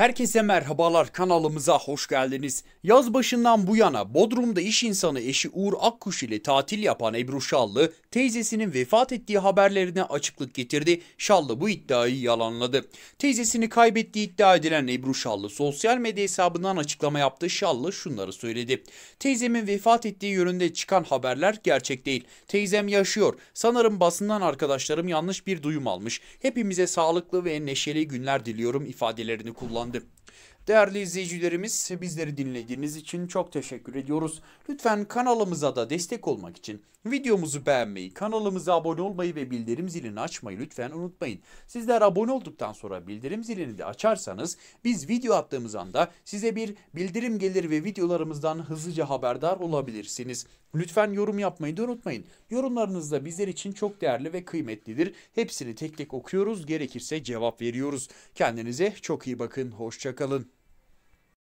Herkese merhabalar kanalımıza hoş geldiniz. Yaz başından bu yana Bodrum'da iş insanı eşi Uğur Akkuş ile tatil yapan Ebru Şallı teyzesinin vefat ettiği haberlerine açıklık getirdi. Şallı bu iddiayı yalanladı. Teyzesini kaybettiği iddia edilen Ebru Şallı sosyal medya hesabından açıklama yaptı. Şallı şunları söyledi. Teyzemin vefat ettiği yönünde çıkan haberler gerçek değil. Teyzem yaşıyor. Sanırım basından arkadaşlarım yanlış bir duyum almış. Hepimize sağlıklı ve neşeli günler diliyorum ifadelerini kullandı. And. Değerli izleyicilerimiz bizleri dinlediğiniz için çok teşekkür ediyoruz. Lütfen kanalımıza da destek olmak için videomuzu beğenmeyi, kanalımıza abone olmayı ve bildirim zilini açmayı lütfen unutmayın. Sizler abone olduktan sonra bildirim zilini de açarsanız biz video attığımız anda size bir bildirim gelir ve videolarımızdan hızlıca haberdar olabilirsiniz. Lütfen yorum yapmayı da unutmayın. Yorumlarınız da bizler için çok değerli ve kıymetlidir. Hepsini tek tek okuyoruz, gerekirse cevap veriyoruz. Kendinize çok iyi bakın, hoşçakalın.